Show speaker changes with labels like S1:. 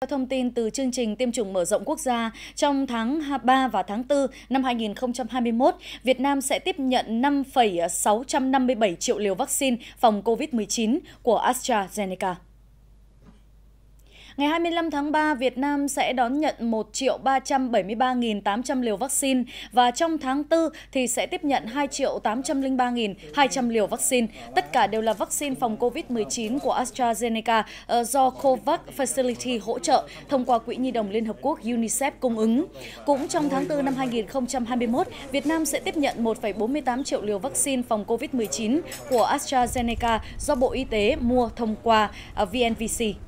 S1: Theo thông tin từ chương trình tiêm chủng mở rộng quốc gia, trong tháng 3 và tháng 4 năm 2021, Việt Nam sẽ tiếp nhận 5,657 triệu liều vaccine phòng COVID-19 của AstraZeneca. Ngày 25 tháng 3, Việt Nam sẽ đón nhận 1 triệu 373.800 liều vaccine và trong tháng 4 thì sẽ tiếp nhận 2 triệu 803.200 liều vaccine. Tất cả đều là vaccine phòng COVID-19 của AstraZeneca ờ, do COVAX Facility hỗ trợ thông qua Quỹ Nhi đồng Liên Hợp Quốc UNICEF cung ứng. Cũng trong tháng 4 năm 2021, Việt Nam sẽ tiếp nhận 1,48 triệu liều vaccine phòng COVID-19 của AstraZeneca do Bộ Y tế mua thông qua ờ, VNVC.